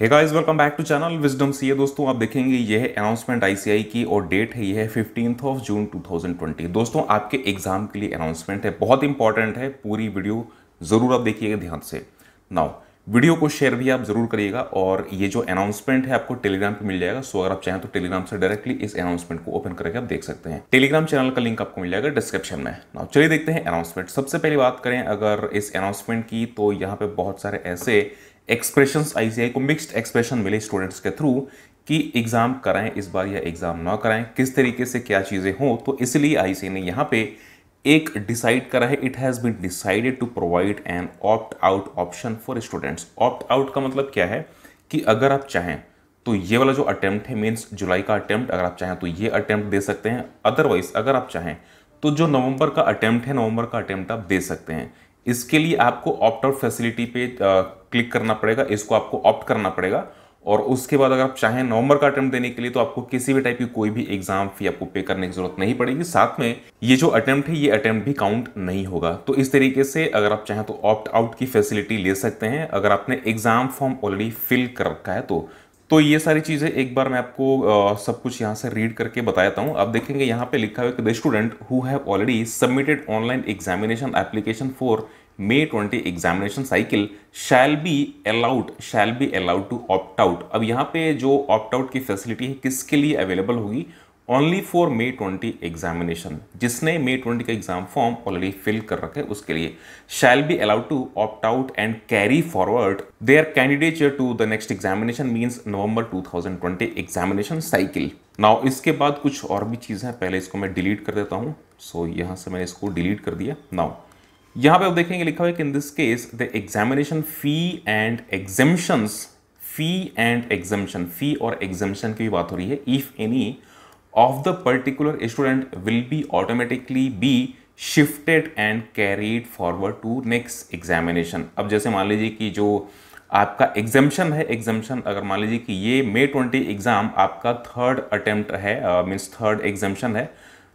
hey guys welcome back to channel wisdom sea दोस्तों आप देखेंगे ये है अनाउंसमेंट आईसीआई की और डेट है ये है फिफ्टीन ऑफ जून 2020 दोस्तों आपके एग्जाम के लिए अनाउंसमेंट है बहुत इंपॉर्टेंट है पूरी वीडियो ज़रूर आप देखिएगा ध्यान से नाउ वीडियो को शेयर भी आप ज़रूर करिएगा और ये जो अनाउंसमेंट है आपको टेलीग्राम पे मिल जाएगा सो अगर आप चाहें तो टेलीग्राम से डायरेक्टली इस अनाउंसमेंट को ओपन करके आप देख सकते हैं टेलीग्राम चैनल का लिंक आपको मिल जाएगा डिस्क्रिप्शन में नाउ चलिए देखते हैं अनाउंसमेंट सबसे पहले बात करें अगर इस अनाउंसमेंट की तो यहाँ पे बहुत सारे ऐसे एक्सप्रेशंस आईसीआई को मिक्स्ड एक्सप्रेशन मिले स्टूडेंट्स के थ्रू कि एग्ज़ाम कराएं इस बार या एग्ज़ाम ना कराएं किस तरीके से क्या चीज़ें हों तो इसलिए आई ने यहाँ पे एक डिसाइड करा है it has been decided to provide an opt out option for students opt out का मतलब क्या है कि अगर आप चाहें तो ये वाला जो अटैम्प्ट है मीन्स जुलाई का अटैम्प्ट अगर आप चाहें तो ये अटैम्प्ट दे सकते हैं अदरवाइज अगर आप चाहें तो जो नवंबर का अटैम्प्ट है नवंबर का अटैम्प्ट आप दे सकते हैं इसके लिए आपको ऑप्ट आउट फैसिलिटी पे क्लिक करना पड़ेगा इसको आपको ऑप्ट करना पड़ेगा और उसके बाद अगर आप चाहें नवंबर का अटैम्प्ट देने के लिए तो आपको किसी भी टाइप की कोई भी एग्जाम फी आपको पे करने की जरूरत नहीं पड़ेगी साथ में ये जो अटैम्प्ट है ये अटैम्प्ट भी काउंट नहीं होगा तो इस तरीके से अगर आप चाहें तो ऑप्ट आउट की फैसिलिटी ले सकते हैं अगर आपने एग्जाम फॉर्म ऑलरेडी फिल कर रखा है तो तो ये सारी चीज़ें एक बार मैं आपको आ, सब कुछ यहाँ से रीड करके बताता हूँ आप देखेंगे यहाँ पे लिखा हुआ है कि the student who have already submitted online examination application for May 20 examination cycle shall be allowed shall be allowed to opt out अब यहाँ पे जो ऑप्ट आउट की फैसिलिटी है किसके लिए अवेलेबल होगी ओनली फॉर मे 20 एग्जामिनेशन जिसने मे 20 का एग्जाम फॉर्म ऑलरेडी फिल कर रखे उसके लिए shall be allowed to opt out and carry forward their candidate to the next examination means November 2020 examination cycle now इसके बाद कुछ और भी चीज़ें हैं पहले इसको मैं डिलीट कर देता हूँ सो so, यहाँ से मैंने इसको डिलीट कर दिया नाउ यहाँ पे आप देखेंगे लिखा हुआ है कि in this case the examination fee and exemptions fee and exemption fee और एग्जेम्पन की भी बात हो रही है if any of the particular student will be automatically be shifted and carried forward to next examination अब जैसे मान लीजिए कि जो आपका एग्जामेशन है एग्जामेशन अगर मान लीजिए कि ये मे ट्वेंटी एग्ज़ाम आपका थर्ड अटेम्प्ट है मीन्स थर्ड एग्जामेशन है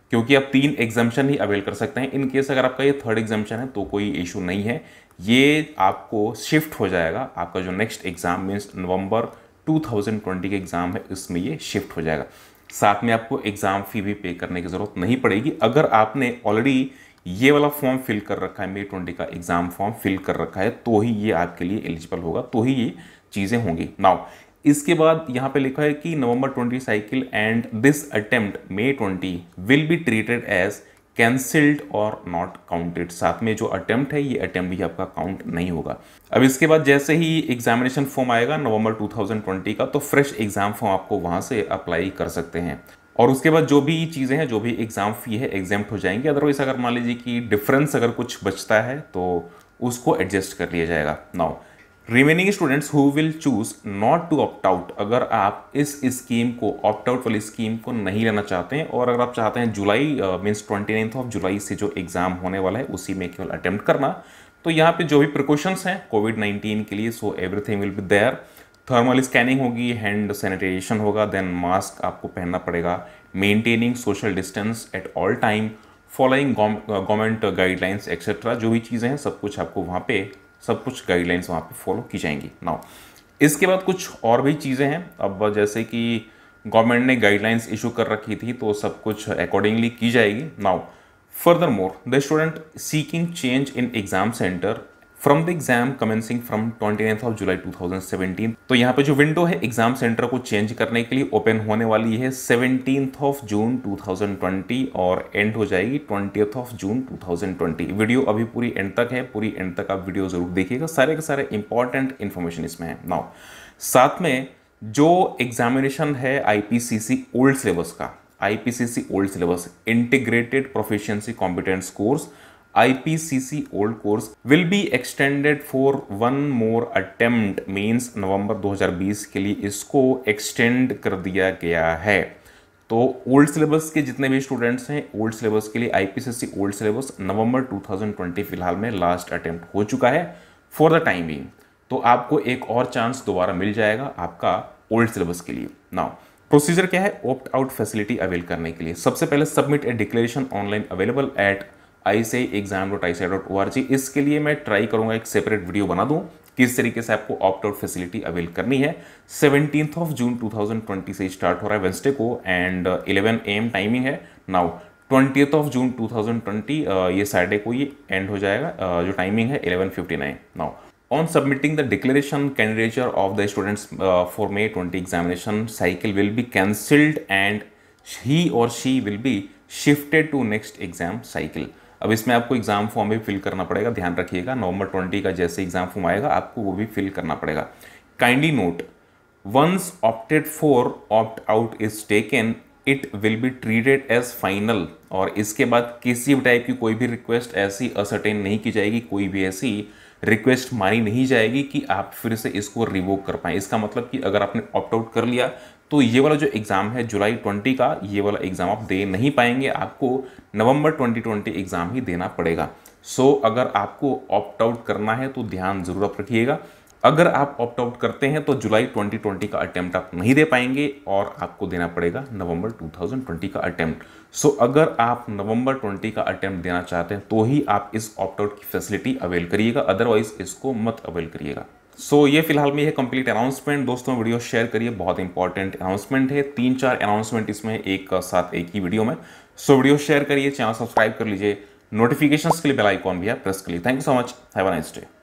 क्योंकि आप तीन एग्जामेशन ही अवेल कर सकते हैं इन केस अगर आपका ये थर्ड एग्जामेशन है तो कोई इशू नहीं है ये आपको शिफ्ट हो जाएगा आपका जो नेक्स्ट एग्ज़ाम मीन्स नवंबर 2020 के एग्ज़ाम है इसमें ये शिफ्ट हो जाएगा साथ में आपको एग्ज़ाम फ़ी भी पे करने की ज़रूरत नहीं पड़ेगी अगर आपने ऑलरेडी ये वाला फॉर्म फिल कर रखा है मे ट्वेंटी का एग्ज़ाम फॉर्म फिल कर रखा है तो ही ये आपके लिए एलिजिबल होगा तो ही ये चीज़ें होंगी नाउ इसके बाद यहाँ पे लिखा है कि November 20 cycle and this attempt May 20 will be treated as cancelled और नॉट काउंटेड साथ में जो अटेम्प्ट है ये अटेम्प्ट भी आपका काउंट नहीं होगा अब इसके बाद जैसे ही एग्जामिनेशन फॉर्म आएगा नवंबर 2020 का तो फ्रेश एग्जाम फॉर्म आपको वहां से अप्लाई कर सकते हैं और उसके बाद जो भी चीज़ें हैं जो भी एग्ज़ाम फी है एग्जाम हो जाएंगे अदरवाइज अगर मान लीजिए कि डिफरेंस अगर कुछ बचता है तो उसको एडजस्ट कर लिया जाएगा now remaining students who will choose not to opt out अगर आप इस स्कीम को ऑप्ट आउट वाली स्कीम को नहीं लेना चाहते हैं और अगर आप चाहते हैं जुलाई means twenty ninth of July से जो एग्ज़ाम होने वाला है उसी में केवल अटैम्प्ट करना तो यहाँ पे जो भी प्रिकॉशंस हैं कोविड नाइन्टीन के लिए so everything will be there thermal scanning होगी हैंड सैनिटाइजेशन होगा देन मास्क आपको पहनना पड़ेगा maintaining social distance at all time following government guidelines etcetera जो भी चीज़ें हैं सब कुछ आपको वहाँ पे सब कुछ गाइडलाइंस वहाँ पे फॉलो की जाएंगी नाउ इसके बाद कुछ और भी चीज़ें हैं अब जैसे कि गवर्नमेंट ने गाइडलाइंस इशू कर रखी थी तो सब कुछ अकॉर्डिंगली की जाएगी now furthermore the student seeking change in exam centre from the exam commencing from twenty of July seventeen तो यहाँ पे जो विंडो है एग्जाम सेंटर को चेंज करने के लिए ओपन होने वाली है सेवनटीन ऑफ जून ट्वेंटी और एंड हो जाएगी twenty of June twenty video अभी पूरी एंड तक है पूरी एंड तक आप वीडियो जरूर देखिएगा सारे के सारे इंपॉर्टेंट इन्फॉर्मेशन इसमें है नाउ साथ में जो एग्जामिनेशन है आईपीसीसी ओल्ड सिलेबस का I P C C old syllabus integrated proficiency competence course IPCC old course will be extended for one more attempt means November 2020 के लिए इसको extend कर दिया गया है तो ओल्ड सिलेबस के जितने भी स्टूडेंट्स हैं ओल्ड सिलेबस के लिए आईपीसीसी ओल्ड सिलेबस नवंबर 2020 फिलहाल में लास्ट अटेम्प्ट हो चुका है फॉर द टाइम बिंग तो आपको एक और चांस दोबारा मिल जाएगा आपका ओल्ड सिलेबस के लिए नाउ प्रोसीजर क्या है ऑप्ट आउट फैसिलिटी अवेल करने के लिए सबसे पहले submit a declaration online available at I से exam dot I C dot O R G इसके लिए मैं ट्राई करूंगा एक सेपरेट वीडियो बना दूं किस तरीके से आपको ऑप्ट आउट फैसिलिटी अवेल करनी है सेवनटीन्थ ऑफ जून 2020 से स्टार्ट हो रहा है वेंसडे को एंड 11 एम टाइमिंग है नाउ ट्वेंटी ऑफ जून 2020 ये सैटरडे को ये एंड हो जाएगा uh, जो टाइमिंग है 11:59 now on submitting the declaration candidature of the students uh, for may 20 examination cycle will be cancelled and he or she will be shifted to next exam cycle अब इसमें आपको exam form भी fill करना पड़ेगा ध्यान रखिएगा November twenty का जैसे एग्ज़ाम फॉर्म आएगा आपको वो भी फिल करना पड़ेगा kindly note once opted for opt out is taken it will be treated as final और इसके बाद किसी भी टाइप की कोई भी रिक्वेस्ट ऐसी असरटेन नहीं की जाएगी कोई भी ऐसी रिक्वेस्ट मानी नहीं जाएगी कि आप फिर से इसको रिवोक कर पाए इसका मतलब कि अगर आपने ऑप्ट आउट कर लिया तो ये वाला जो एग्ज़ाम है जुलाई ट्वेंटी का ये वाला एग्ज़ाम आप दे नहीं पाएंगे आपको नवंबर ट्वेंटी ट्वेंटी एग्ज़ाम ही देना पड़ेगा सो so, अगर आपको ऑप्ट आउट करना है तो ध्यान ज़रूर आप रखिएगा अगर आप ऑप्ट आउट करते हैं तो जुलाई 2020 का अटैम्प्ट आप नहीं दे पाएंगे और आपको देना पड़ेगा नवंबर 2020 का अटैम्प्ट सो so, अगर आप नवंबर 20 का अटैम्प्ट देना चाहते हैं तो ही आप इस ऑप्ट आउट की फैसिलिटी अवेल करिएगा अदरवाइज इसको मत अवेल करिएगा सो so, ये फिलहाल में है कंप्लीट अनाउंसमेंट दोस्तों वीडियो शेयर करिए बहुत इंपॉर्टेंट अनाउंसमेंट है तीन चार अनाउंसमेंट इसमें एक साथ एक ही वीडियो में सो so, वीडियो शेयर करिए चैनल सब्सक्राइब कर लीजिए नोटिफिकेशंस के लिए बेल आइकॉन भी है प्रेस कर लिए thank you so much have a nice day